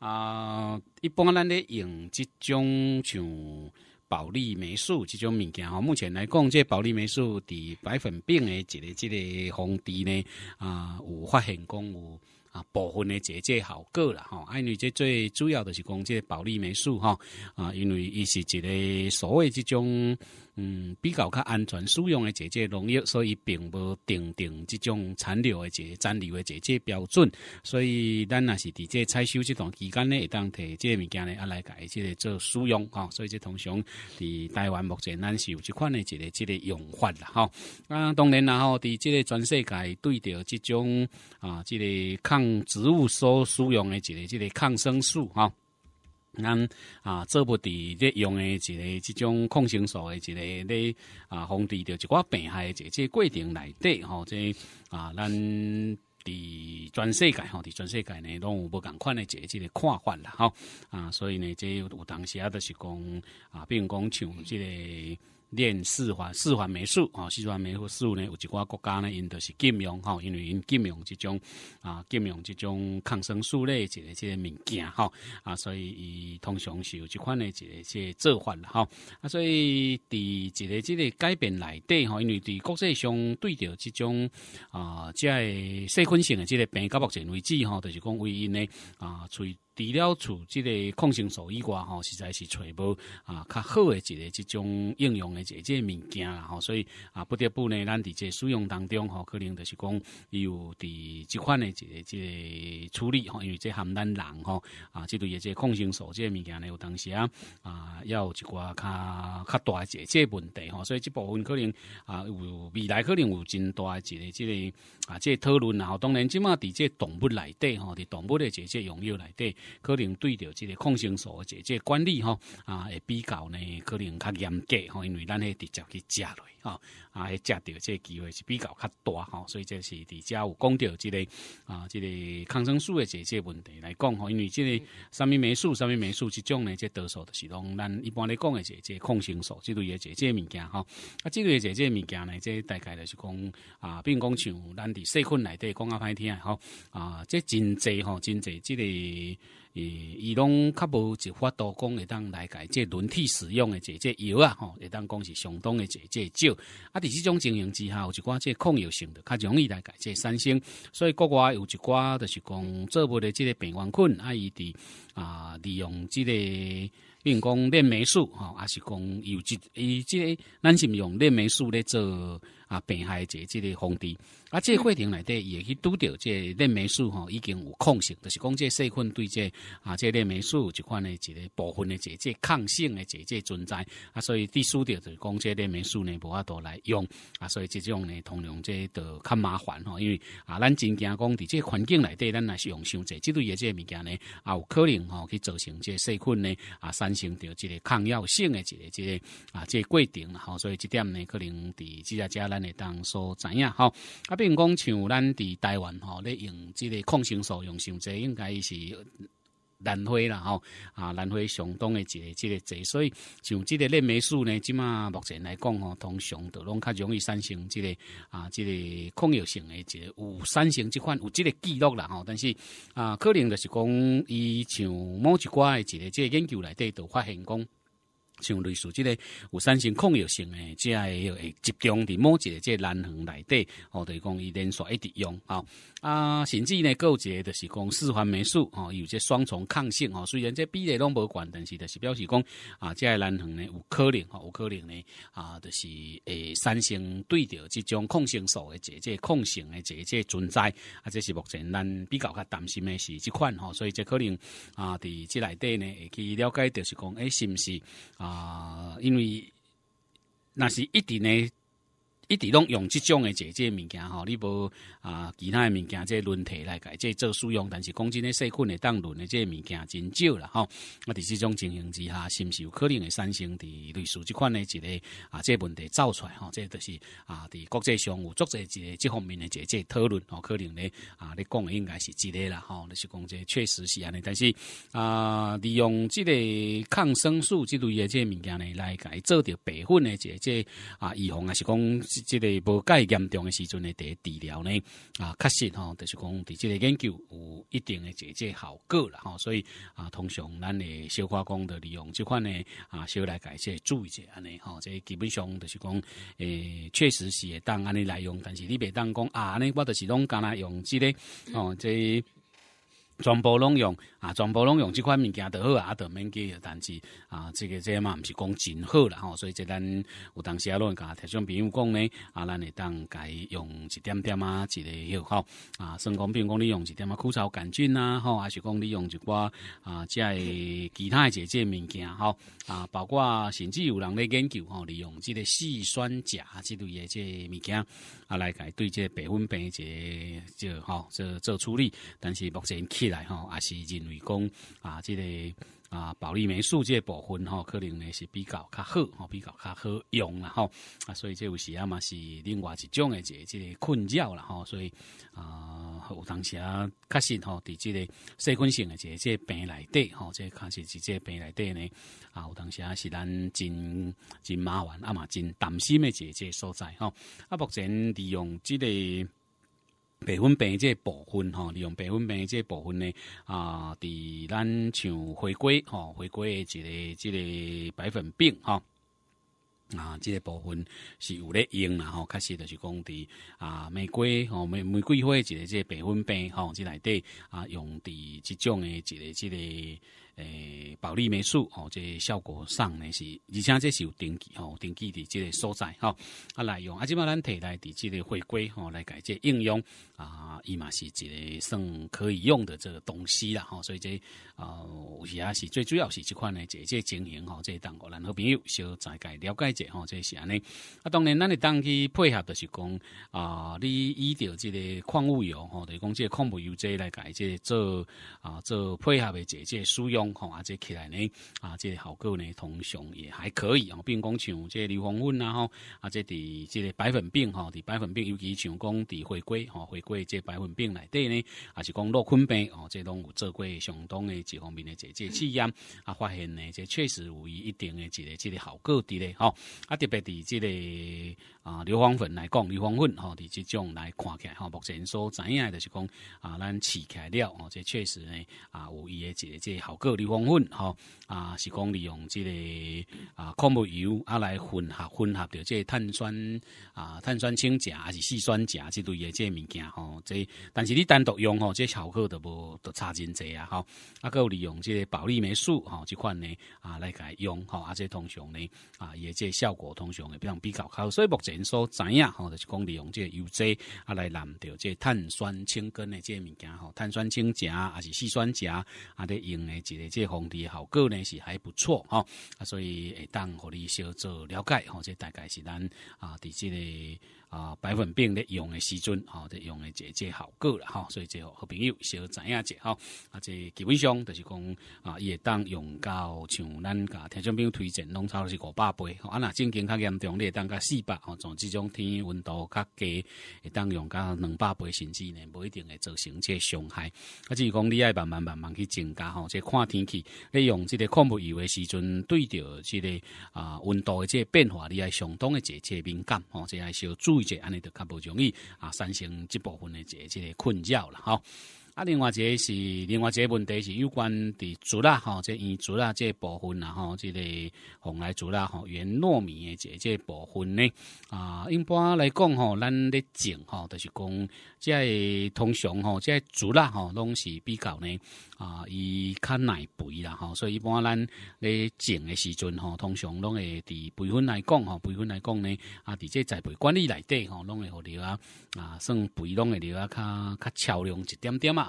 啊，一般咱咧用即种像保利霉素即种物件吼，目前来讲，这保利霉素伫白粉病诶一个、一个防治呢，啊，有发现讲有啊部分的这这效果吼、啊，因为这最主要的是讲这保利霉素吼，啊，因为伊是一个所谓这种。嗯，比较较安全使用的这些农药，所以并无定定即种残留的这个残留的这个标准。所以，咱也是伫即个采收这段期间会当摕即个物件呢啊来改即个做使用吼。所以，即通常伫台湾目前，咱是有这款的一个即个用法啦吼。啊，当然啦吼，伫即个全世界对着即种啊，即个抗植物所使用的一个即个抗生素啊。咱啊，做不伫咧用诶一个即种抗生素诶一个咧啊，防止着一寡病害，即个过程来底吼，即啊，咱伫全世界吼，伫全世界呢，拢有无共款诶一个即个看法啦吼啊，所以呢，即有当时啊，就是讲啊，并讲像即个。练四环四环霉素啊，四环霉素呢，有一寡国家呢，因着是禁用吼，因为因禁用这种啊，禁用这种抗生素类一个一个物件吼啊，所以伊通常是有几款的这个做法了吼啊，所以伫一个这个改变内底吼，因为伫国际上对着这种啊，即细菌性的这个病到目前为止吼，就是讲为因呢啊，除。除了除即个抗生素以外吼，实在是揣无啊较好诶一个即种应用诶一个即个物件啦吼，所以啊不得不呢咱伫即个使用当中吼，可能就是讲有伫即款诶一个即个处理吼，因为即含咱人吼啊，即的即个抗生素即个物件呢有当时啊啊，有一寡较较大诶一个问题吼，所以这部分可能啊有未来可能有真大诶一个即个啊即讨论然吼，当然即马伫即动物内底吼，伫动物诶即个用药内底。可能对着即个抗生素或者这管理吼啊，会比较呢可能较严格吼，因为咱迄直接去食落吼啊，食着即个机会是比较较大吼，所以这是伫遮有讲着即个啊，即个抗生素的这问题来讲吼，因为即个啥物霉素、啥物霉素即种呢，这多数都是拢咱一般来讲的这这抗生素，即类的这这物件吼，啊，即类的这这物件呢，这大概就是讲啊，比如讲像咱伫细菌内底讲较歹听吼啊，这真侪吼真侪即个。伊伊拢较无一法多讲会当来改，即轮替使用的即即药啊，吼，会当讲是相当的即即少。啊，伫即种情形之下，有一寡即控油性的较容易来改，即三星。所以国外有一寡就是讲做不了即个病原菌，啊，伊伫啊利用即个如功链霉素，吼，抑是讲有即伊即咱是毋用链霉素咧做。啊，病害者即个防治，啊，这过程内底也去拄即个链霉素吼已经有抗性，就是讲个细菌对这啊这链霉素一款的一个部分的这这抗性的这这存在啊，所以第输到就是讲个链霉素呢无法度来用啊，所以即种呢同样即就较麻烦吼，因为啊，咱真惊讲伫即个环境内底，咱也是用想这即类嘢这物件呢，啊，有可能吼去造成这细菌呢啊，产生着一个抗药性的一个这啊这过程吼，所以即点呢可能伫即只会当所知影吼，啊，如讲像咱伫台湾吼，咧用即个抗生素用上，这应该是兰花啦吼，啊，兰花上当诶一个即个侪，所以像即个链霉素呢，即马目前来讲吼，通常都拢较容易产生即个啊，即个抗药性诶，个有产生即款有即个记录啦吼，但是啊，可能就是讲伊像某一寡诶一个即个研究内底都发现讲。像类似即个有产生抗药性诶，即个诶集中伫某一个即个蓝恒内底，吼，就是讲伊连续一直用啊。啊，甚至呢，一个就是讲四环霉素哦，有些双重抗性哦。虽然即比例都无悬，但是就是表示讲啊，即个蓝恒呢有可能，有可能呢啊，就是诶产生对着即种抗性素诶，即个抗性诶，即个存在啊。这是目前咱比较较担心诶是即款吼，所以即可能啊，伫即内底呢，会去了解就是讲诶，是毋是啊？啊，因为那是一定呢。一直拢用即种诶，即即物件吼，你无啊其他诶物件，个轮题来改，这做使用，但是讲真诶，细菌诶，当轮诶，即物件真少啦吼。我伫即种情形之下，是毋是有可能会产生伫类似即款诶一个啊，即问题走出来吼，这就是啊，伫国际上有作者一个即方面诶，一个即讨论吼，可能咧啊，你讲诶应该是即个啦吼，你是讲即确实是安尼，但是啊，利用即个抗生素之类诶，即物件咧来改做着备份诶，一个即啊预防啊，是讲。即个无介严重诶时阵诶第一治疗呢啊，确实吼，就是讲伫即个研究有一定个即个效果啦吼，所以啊，通常咱诶小化讲著利用即款呢啊，小来解释注意者安尼吼，即基本上就是讲诶，确实是会当安尼来用，但是你袂当讲啊，安尼我就是用敢若用即、个吼，即。全部拢用啊！全部拢用即款物件著好啊，著免记。但是啊，即个个嘛毋是讲真好啦吼。所以，即咱有当时啊，拢讲，像朋友讲呢，啊，咱会当该用一点点啊，一个药吼啊。算讲，比如讲，你用一点点枯草杆菌啊，吼，还是讲你用一寡啊，即系其他一些个物件吼啊，包括甚至有人咧研究吼，利用即个细酸钾之类即个物件啊，来改对即个白粉病一个吼这做处理。但是目前，来吼，也是认为讲啊，即个啊，保利梅素这部分吼，可能呢是比较较好，比较较好用啦吼。啊，所以这有时啊嘛是另外一种的这这个困扰啦吼。所以啊，有当时啊确实吼，伫即个细菌性的这这病里底吼，这确实直个病里底呢啊，有当时啊是咱真真麻烦啊嘛，真担心的即个所在吼。啊，目前利用即个。白粉病这部分吼，利用白粉病这部分呢，啊，伫咱像玫吼哈，玫诶一个、一个白粉病吼。啊，这个部分是有咧用啦吼，确实就是讲伫啊，玫瑰吼玫玫瑰花一个、个白粉病吼，即内底啊，用伫即种诶一个、一个。诶，保利霉素吼，这效果上呢是，而且这是有登记吼，登记的这个所在哈。啊，来用啊，即马咱提来伫这个回归吼来改这应用啊，伊嘛是一个算可以用的这个东西啦吼。所以这，呃，有些是最主要是一款呢，这这经营吼，这当国人好朋友，小再改了解者吼，这是安尼。啊，当然，咱的当去配合的是讲啊，你依照这个矿物油吼，是讲这矿物油这来改这做啊，做配合的这这使用。啊，这起来呢，啊，这效果呢，通常也还可以啊。并讲像这硫磺粉啊，吼，啊，这滴，这个白粉病吼，滴白粉病，尤其像讲滴回归吼，回归这白粉病来滴呢，还是讲落昆病哦，这拢有做过相当的几方面的这试验啊，发现呢，这确实有一定的几个这个效果的嘞哈。啊，特别滴，这个啊，硫磺粉来讲，硫磺粉吼，滴这种来看起来哈，目前所知爱的就是讲啊，咱起开了哦，这确实呢啊，有一些这效果。硫磺粉吼啊是讲利用即个啊矿物油啊来混合，混合着即碳酸啊碳酸氢钾还是硫酸钾之类的即物件，吼。即但是你单独用吼，即效果都无都差真济啊，吼。啊有利用即保利霉素吼即款呢啊来改用，吼啊即通常呢啊也即效果通常会比较比较好。所以目前所知影吼就是讲利用即油剂啊来染掉即碳酸氢根的即物件，吼碳酸氢钾还是硫酸钾啊在用的即。这皇帝效果呢是还不错哈，所以会当和你小做了解哦，这大概是咱啊伫即个。啊，白粉病咧用的时阵，吼，就用的这这效果了，哈。所以这好朋友小知一下者，吼，啊，这基本上就是讲啊，会当用到像咱听众朋友推荐不多是五百倍，啊，若病情较严重会当甲四百，哦，从这种天温度较低，会当用到两百倍甚至呢，不一定会造成这伤害。只是讲你爱慢慢慢慢去增加，吼，这看天气，你用这个矿物油的时阵，对着这个啊温度的这变化，你爱相当的这这敏感，吼，这爱小注。安尼就较不容易啊，产生这部分的这这困扰了哈。啊，另外一个是，另外一个问题是有关地竹啦，吼，即伊竹啦，即部分啦吼，即个红矮竹啦，吼，原糯米的即即部分呢。啊，一般来讲吼，咱咧种吼，就是讲即个通常吼，即个竹啦吼，拢是比较呢啊，伊较耐肥啦，吼，所以一般咱咧种的时阵吼，通常拢会伫培分来讲吼，培分来讲呢，啊，伫即栽培管理内底吼，拢会好料啊，啊，算肥拢会料啊，较较超量一点点啊。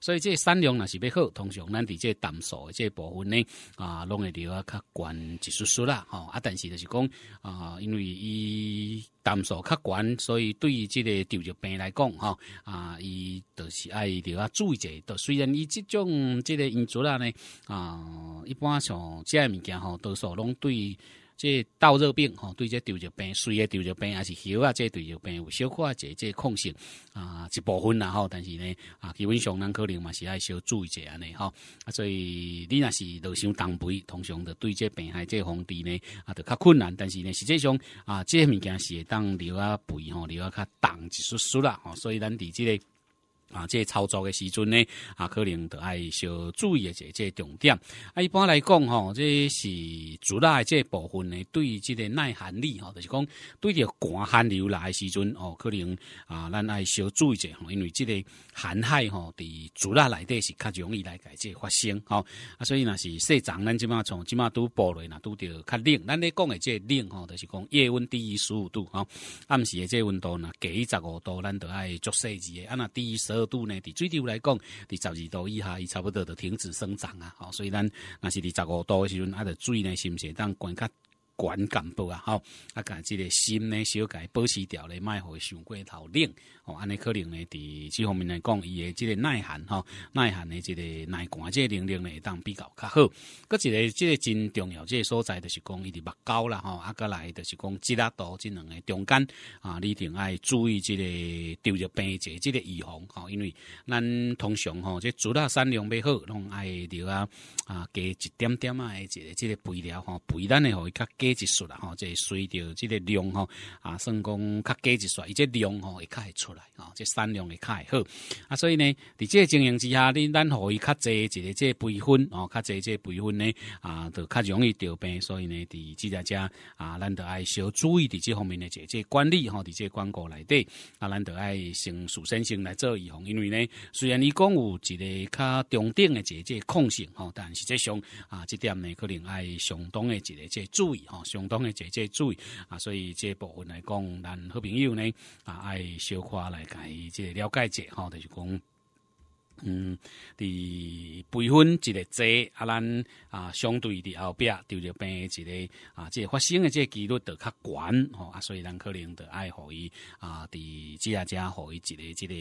所以这产量也是要好。通常咱哋这淡素的这部分呢，啊，拢会钓啊较悬，一丝丝啦，啊，但是就是讲啊，因为伊淡素较悬，所以对于这个糖尿病来讲，哈，啊，伊就是爱钓啊注意者。虽然伊这种这个因素啦呢，啊，一般像这样物件吼，多数拢对。这盗热病吼，对这丢热病、水的丢热病，还是喉啊，这丢热病有小可啊，这这控性啊，一部分啦吼。但是呢，啊，基本上咱可能嘛是爱小注意一下呢，啊，所以你若是落伤重肥，通常的对这病害这防治呢啊，就较困难，但是呢，实际上啊，这物件是当留啊肥吼，留啊较重，一丝丝啦吼。所以咱伫这个。啊，这操作的时阵呢，啊，可能得爱小注意一下这重点。啊，一般来讲吼，这是主要的这部分呢，对于这个耐寒力吼，就是讲，对着寒寒流来时阵哦，可能啊，咱爱小注意一下吼，因为这个寒海吼，伫主要内底是较容易来改这发生吼。啊，所以那是细长，咱即马从即马都剥落，那都着较冷。咱咧讲的这冷吼，就是讲夜温低于十五度吼，暗时的这温度呢，于十五度，咱得爱细设计。啊，那低于十。额度呢，伫最低来讲，伫十二度以下，伊差不多就停止生长啊！所以，咱若是伫十五度诶时阵，啊，着水呢，是毋是当管较。管干部啊，吼，啊，干即个心呢，小改保持条嘞，卖好上过头冷哦，安尼可能呢，伫即方面来讲，伊的即个耐寒吼，耐寒的即个耐寒即这零零会当比较较好。搁一个即个真重要，即个所在就是讲伊的目高啦吼啊，搁来就是讲即拉多即两个中间啊，你定爱注意即个丢入病者即个预防吼。因为咱通常吼，即主量善良美好，拢爱着啊啊，加一点点啊，即个即个肥料吼，肥咱互伊较。一术啦，吼，即随着即个量吼，啊，算讲较低术，所伊即量吼会较会出来，啊，即产量会较会好，啊，所以呢，伫个经营之下，你咱互伊较侪一个即个培训，哦，较侪即个培训呢，啊，就较容易得病，所以呢，伫即只遮啊，咱着爱小注意伫即方面的姐姐管理，吼，伫个广告内底，啊，咱着爱先事先性来做预防，因为呢，虽然伊讲有一个较中等的姐姐控性，吼，但是即上，啊，即点呢，可能爱相当的一个即注意，吼。相当的姐姐注意啊，所以这部分来讲，咱好朋友呢，啊，爱小夸来解，这系了解一，就是讲。嗯，伫培训一个济，啊，咱啊相对伫后壁着着病诶一个啊，即、个发生诶即个几率着较悬吼、啊，所以咱可能着爱互伊啊，伫即下家互伊一个即、个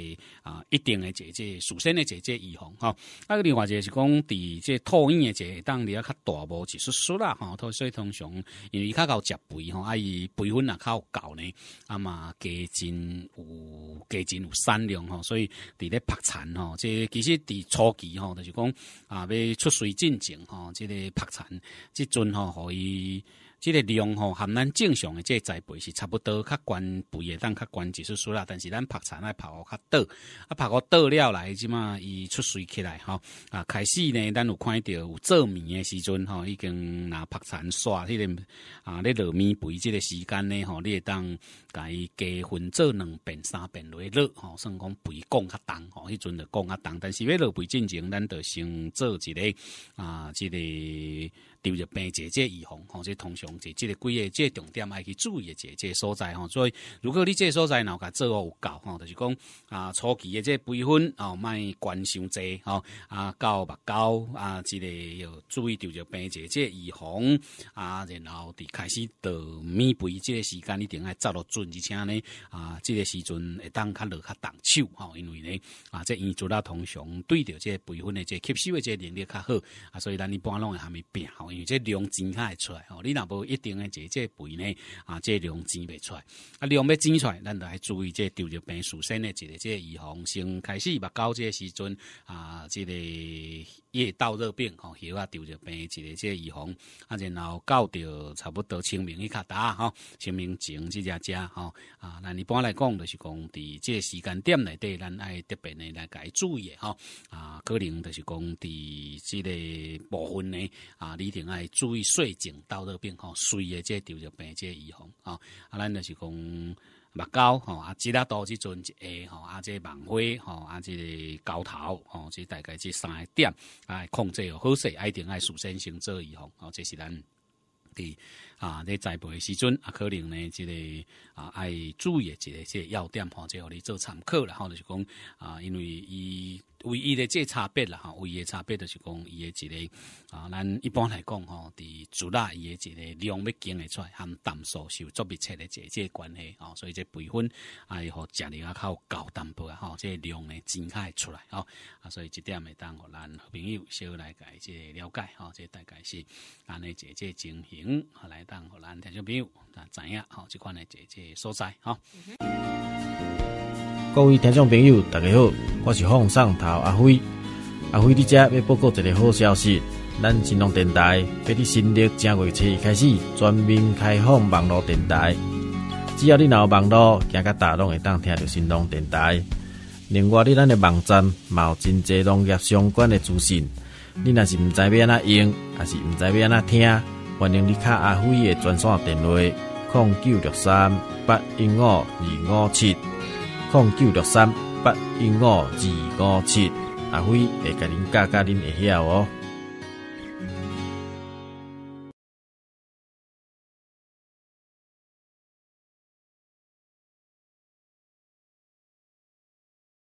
啊，一定诶即个即个首先的即个预防吼、啊，另外一个是讲伫即个吐咽诶即个当你啊较大无一丝丝啦吼，所以通常因为伊较够食肥吼，啊伊培训啊较有够呢，啊嘛加真有加真有产量吼、所以伫咧拍产吼，即、个。其实，伫初期吼，就是讲啊，要出水进前吼，即个拍产，即阵吼互伊。即个量吼含咱正常的即个栽培是差不多，较悬肥诶，但较悬就是疏啦。但是咱拍田来拍个较短，啊拍个短了来，即嘛伊出水起来吼啊开始呢，咱有看到有做面诶时阵吼，已经拿拍田刷迄个啊咧落面肥，即个时间呢吼，你会当甲伊加分做两遍三落去落吼，算讲肥供较重吼，迄阵就供较重。但是要落肥进前，咱就先做一个啊即个。对著病节节预防吼，即通常节节个贵嘅，即重点爱去注意嘅节节所在吼。所以如果你即所在脑壳做有够，吼，就是讲啊初期嘅即培训啊卖关伤济吼啊教目教啊之类要注意对著病节节预防啊，然后伫开始到米肥即个时间一定爱走落准，而且呢啊即个时阵会当较落较动手吼，因为呢啊即因做大通常对着即培训嘅即吸收嘅即能力较好，啊所以咱你搬弄也还没变好。即量煎较来出嚟哦，你若无一定的即即肥呢，啊，即量煎未出来啊量要煎出来，咱着爱注意即丢入病属性一个即预防性开始吧，到这个时阵啊，即个。夜盗热病吼，血啊丢着病，一个即预防啊，然后到着差不多清明去卡达吼，清明前即只食吼，啊，那一般来讲就是讲，伫即时间点内，底，咱爱特别呢来改注意吼，啊，可能就是讲伫即个部分呢啊，你一定爱注意睡前盗热病吼，睡诶即丢着病即预防吼，啊咱就是讲。目睭吼啊，吉拉多即阵一下吼啊，即盲花吼啊，即个高头吼，即、啊、大概即三个点啊，控制好势，一定爱事先先做预防，吼、啊，这是咱伫。啊，咧栽培时阵啊，可能呢，即个啊，爱注意一个即个要点吼，即互你做参考啦，吼，就讲啊，因为伊唯一的即差别啦，吼，唯一差别就是讲伊的一个啊，咱一般来讲吼，伫主打伊的一个量要经会出来，含淡素是有做密切的即个、关系吼，所以即培训啊，互食料啊，有高淡薄啊，吼，即量呢，展开出来吼。啊，所以即点会当互咱朋友小来解即了解吼，即大概是咱个、姐姐情形来让咱听众朋友啊，知影吼，即款诶一这所在吼。各位听众朋友，大家好，我是凤上头阿辉。阿辉伫遮要报告一个好消息，咱新浪电台伫新历正月初一开始全面开放网络电台。只要你有网络，行到大拢会当听着新浪电台。另外，伫咱诶网站，有真侪农业相关的资讯，你若是毋知安怎用，还是毋知安怎听。欢迎你看阿辉的专线电话：零九六三八一五二五七，零九六三八一五二五七。阿辉会甲您教教您会晓哦。